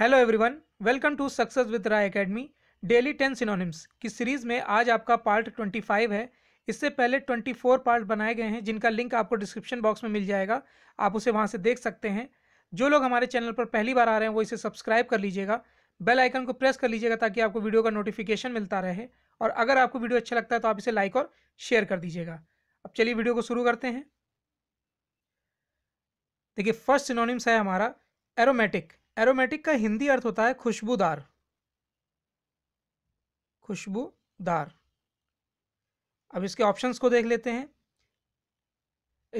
hello everyone welcome to success with Rai academy daily ten synonyms की series में आज आपका पार्ट ट्वेंटी फाइव है इससे पहले ट्वेंटी फोर पार्ट बनाए गए हैं जिनका लिंक आपको डिस्क्रिप्शन बॉक्स में मिल जाएगा आप उसे वहां से देख सकते हैं जो लोग हमारे चैनल पर पहली बार आ रहे हैं वो इसे सब्सक्राइब कर लीजिएगा बेल आइकन को प्रेस कर लीजिएगा ताकि आपको वीडियो का नोटिफिकेशन मिलता रहे और अगर आपको वीडियो अच्छा लगता है तो आप इसे लाइक और शेयर कर दीजिएगा अब चलिए वीडियो को शुरू करते हैं देखिए फर्स्ट सिनोनिम्स है हमारा एरोमेटिक एरोमेटिक का हिंदी अर्थ होता है खुशबूदार खुशबूदार अब इसके ऑप्शंस को देख लेते हैं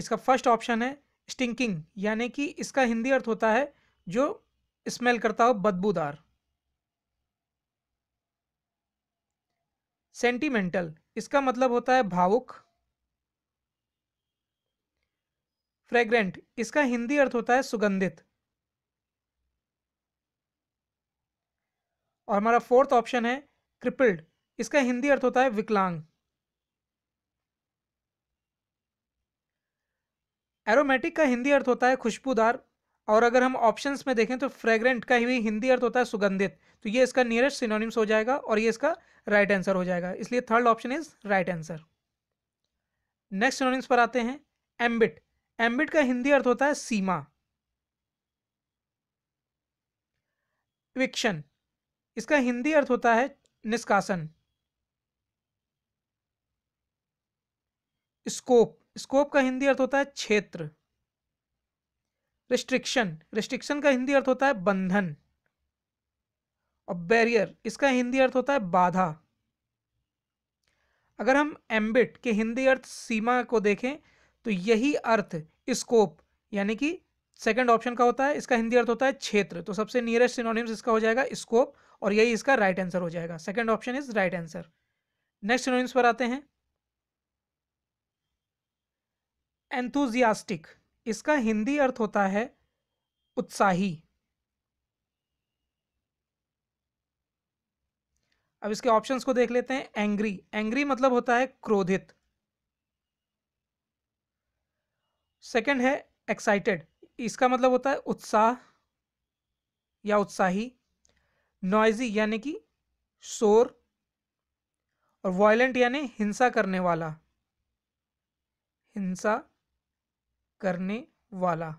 इसका फर्स्ट ऑप्शन है स्टिंकिंग यानी कि इसका हिंदी अर्थ होता है जो स्मेल करता हो बदबूदार सेंटिमेंटल इसका मतलब होता है भावुक फ्रेग्रेंट इसका हिंदी अर्थ होता है सुगंधित और हमारा फोर्थ ऑप्शन है क्रिपल्ड इसका हिंदी अर्थ होता है विकलांग एरोमेटिक का हिंदी अर्थ होता है खुशबूदार और अगर हम ऑप्शंस में देखें तो फ्रेग्रेंट का ही हिंदी अर्थ होता है सुगंधित तो ये इसका नियरेस्ट सिनोनिम्स हो जाएगा और ये इसका राइट right आंसर हो जाएगा इसलिए third option is right answer next synonyms पर आते हैं एम्बिट एम्बिट का हिंदी अर्थ होता है सीमा विक्शन इसका हिंदी अर्थ होता है निष्कासन स्कोप स्कोप का हिंदी अर्थ होता है क्षेत्र रिस्ट्रिक्शन रिस्ट्रिक्शन का हिंदी अर्थ होता है बंधन और बैरियर इसका हिंदी अर्थ होता है बाधा अगर हम एम्बिट के हिंदी अर्थ सीमा को देखें तो यही अर्थ स्कोप यानी कि सेकंड ऑप्शन का होता है इसका हिंदी अर्थ होता है क्षेत्र तो सबसे नियरेस्ट सिनोनिम्स इसका हो जाएगा स्कोप और यही इसका राइट आंसर हो जाएगा second option is right answer next synonyms पर आते हैं एंथुजियास्टिक इसका हिंदी अर्थ होता है उत्साही अब इसके ऑप्शंस को देख लेते हैं एंग्री एंग्री मतलब होता है क्रोधित सेकंड है एक्साइटेड इसका मतलब होता है उत्साह या उत्साही नॉइजी यानी कि शोर और वायलेंट यानी हिंसा करने वाला हिंसा करने वाला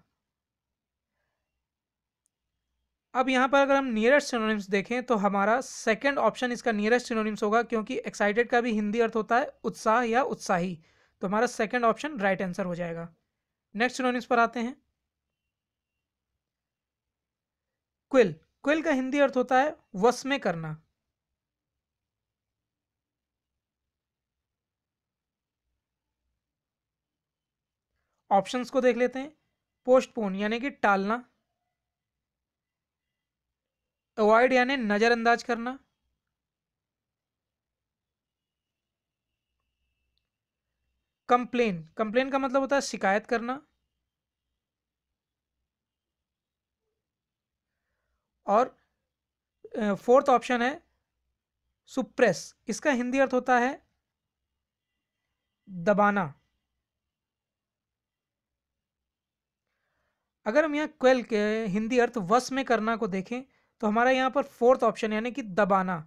अब यहां पर अगर हम नियरेस्ट सिनोनिम्स देखें तो हमारा सेकंड ऑप्शन इसका नियरेस्ट सिनोनिम्स होगा क्योंकि एक्साइटेड का भी हिंदी अर्थ होता है उत्साह या उत्साही तो हमारा सेकंड ऑप्शन राइट आंसर हो जाएगा नेक्स्ट सिनोनिम्स पर आते हैं क्विल क्विल का हिंदी अर्थ होता है वश में करना ऑप्शंस को देख लेते हैं पोस्टपोन यानी कि टालना अवॉइड यानी नज़रअंदाज करना कंप्लेन कंप्लेन का मतलब होता है शिकायत करना और फोर्थ ऑप्शन है सुप्रेस इसका हिंदी अर्थ होता है दबाना अगर हम यहाँ क्वेल के हिंदी अर्थ वश में करना को देखें तो हमारा यहाँ पर फोर्थ ऑप्शन यानी कि दबाना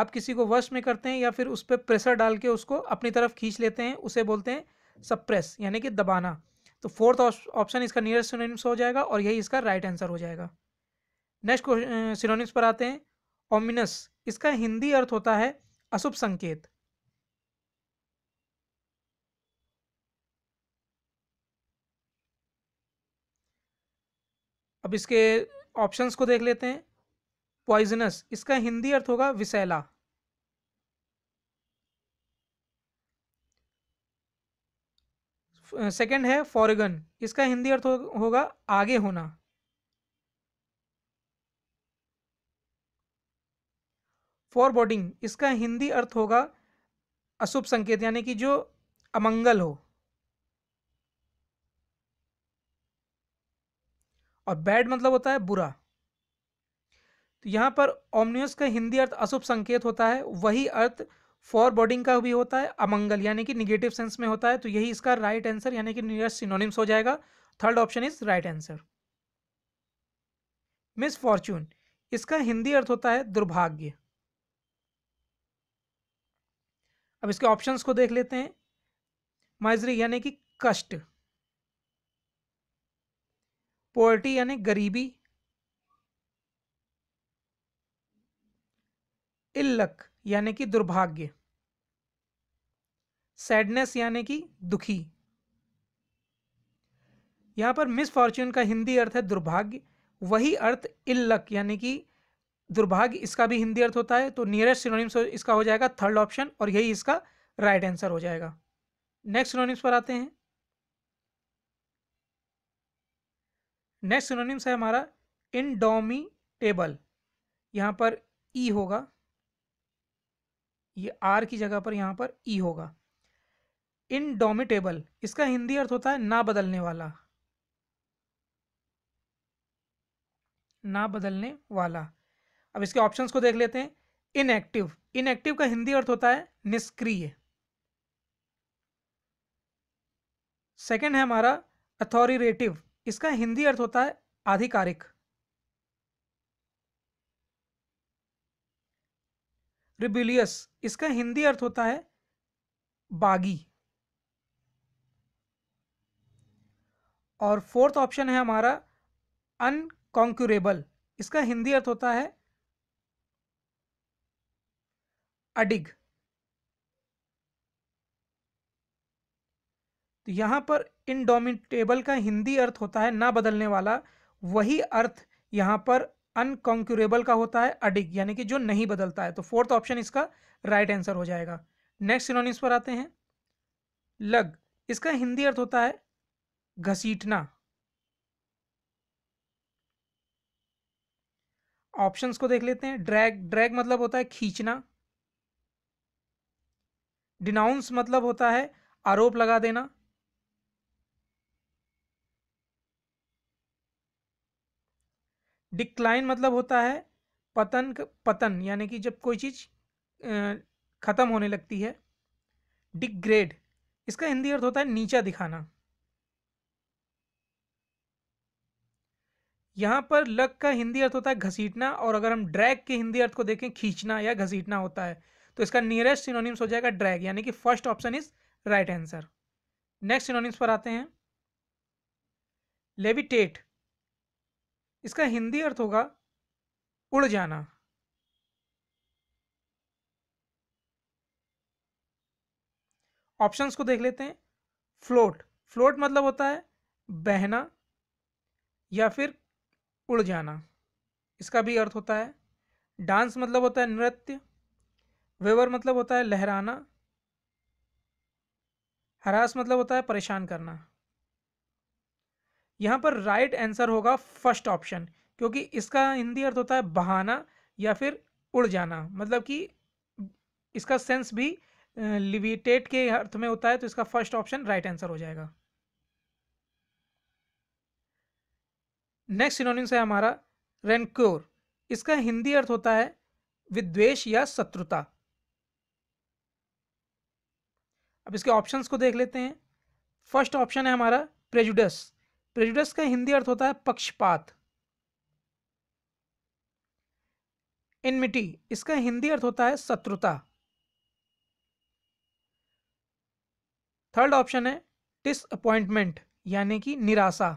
आप किसी को वश में करते हैं या फिर उस पर प्रेशर डाल के उसको अपनी तरफ खींच लेते हैं उसे बोलते हैं सप्रेस यानी कि दबाना तो फोर्थ ऑप्शन इसका नियरेस्ट सिनोनिम्स हो जाएगा और यही इसका राइट आंसर हो जाएगा नेक्स्ट क्वेश्चन सिनोनिम्स पर आते हैं ओमिनस इसका हिंदी अर्थ होता है अशुभ संकेत अब इसके ऑप्शंस को देख लेते हैं पॉइजनस इसका हिंदी अर्थ होगा विसैला सेकंड है फॉरगन इसका हिंदी अर्थ होगा आगे होना फॉरबोडिंग इसका हिंदी अर्थ होगा अशुभ संकेत यानी कि जो अमंगल हो और बैड मतलब होता है बुरा तो यहां पर ओमनियस का हिंदी अर्थ अशुभ संकेत होता है वही अर्थ फॉरबोर्डिंग का भी होता है अमंगल यानी कि निगेटिव सेंस में होता है तो यही इसका राइट आंसर यानी कि नियर सिनोनिम्स हो जाएगा third option is right answer misfortune इसका हिंदी अर्थ होता है दुर्भाग्य अब इसके ऑप्शंस को देख लेते हैं माइजरी यानी कि कष्ट पोवर्टी यानी गरीबी इल्लक यानी कि दुर्भाग्य सैडनेस यानी कि दुखी यहां पर मिसफॉर्च्यून का हिंदी अर्थ है दुर्भाग्य वही अर्थ इल्लक यानी कि दुर्भाग्य इसका भी हिंदी अर्थ होता है तो नियरेस्ट सिनोनिम्स इसका हो जाएगा थर्ड ऑप्शन और यही इसका राइट आंसर हो जाएगा नेक्स्ट सिनोनिम्स पर आते हैं नेक्स्ट सिनोनिम्स है हमारा टेबल यहाँ पर ई e होगा ये आर की जगह पर यहाँ पर ई e होगा इनडोमिटेबल इसका हिंदी अर्थ होता है ना बदलने वाला ना बदलने वाला अब इसके ऑप्शंस को देख लेते हैं इनएक्टिव इनएक्टिव का हिंदी अर्थ होता है निष्क्रिय सेकेंड है हमारा अथॉरिटेटिव इसका हिंदी अर्थ होता है आधिकारिक रिबिलियस इसका हिंदी अर्थ होता है बागी और फोर्थ ऑप्शन है हमारा अनकॉन्क्यूरेबल इसका हिंदी अर्थ होता है अडिग तो यहां पर इनडोमिटेबल का हिंदी अर्थ होता है ना बदलने वाला वही अर्थ यहां पर अनकॉन्क्यूरेबल का होता है अडिग यानी कि जो नहीं बदलता है तो फोर्थ ऑप्शन इसका राइट आंसर हो जाएगा नेक्स्ट सिनोनिम्स पर आते हैं लग इसका हिंदी अर्थ होता है घसीटना ऑप्शंस को देख लेते हैं ड्रैग ड्रैग मतलब होता है खींचना डिनाउंस मतलब होता है आरोप लगा देना डिक्लाइन मतलब होता है पतन पतन यानी कि जब कोई चीज़ ख़त्म होने लगती है डिग्रेड इसका हिंदी अर्थ होता है नीचा दिखाना यहां पर लक का हिंदी अर्थ होता है घसीटना और अगर हम ड्रैग के हिंदी अर्थ को देखें खींचना या घसीटना होता है तो इसका नियरेस्ट सिनोनिम्स हो जाएगा ड्रैग यानी कि first option is right answer next synonyms पर आते हैं लेविटेट इसका हिंदी अर्थ होगा उड़ जाना ऑप्शंस को देख लेते हैं फ्लोट फ्लोट मतलब होता है बहना या फिर उड़ जाना इसका भी अर्थ होता है डांस मतलब होता है नृत्य वेवर मतलब होता है लहराना हरास मतलब होता है परेशान करना यहां पर राइट आंसर होगा फर्स्ट ऑप्शन क्योंकि इसका हिंदी अर्थ होता है बहाना या फिर उड़ जाना मतलब कि इसका सेंस भी लिविटेट के अर्थ में होता है तो इसका फर्स्ट ऑप्शन राइट आंसर हो जाएगा नेक्स्ट सिनोनिम्स है हमारा रेनक्योर इसका हिंदी अर्थ होता है विद्वेश या शत्रुता अब इसके ऑप्शंस को देख लेते हैं फर्स्ट ऑप्शन है हमारा प्रेजुडस प्रेजुडस का हिंदी अर्थ होता है पक्षपात इनमिटी इसका हिंदी अर्थ होता है शत्रुता थर्ड ऑप्शन है डिसअपॉइंटमेंट यानी कि निराशा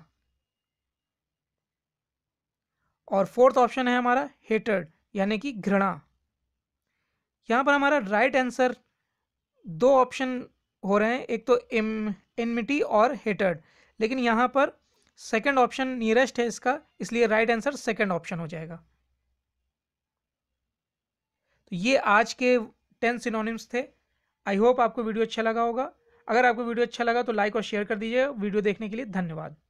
और फोर्थ ऑप्शन है हमारा हेटर्ड यानी कि घृणा यहां पर हमारा राइट right आंसर दो ऑप्शन हो रहे हैं एक तो एम एनमिटी और हेटर्ड लेकिन यहाँ पर सेकंड ऑप्शन नियरेस्ट है इसका इसलिए राइट आंसर सेकंड ऑप्शन हो जाएगा तो ये आज के टेन सिनोनिम्स थे आई होप आपको वीडियो अच्छा लगा होगा अगर आपको वीडियो अच्छा लगा तो लाइक और शेयर कर दीजिए वीडियो देखने के लिए धन्यवाद